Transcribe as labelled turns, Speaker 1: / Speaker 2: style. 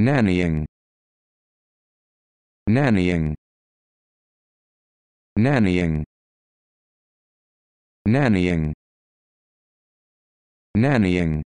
Speaker 1: nannying nannying nannying nannying nannying